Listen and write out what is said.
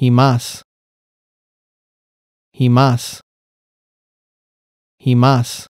He must. He must. He must.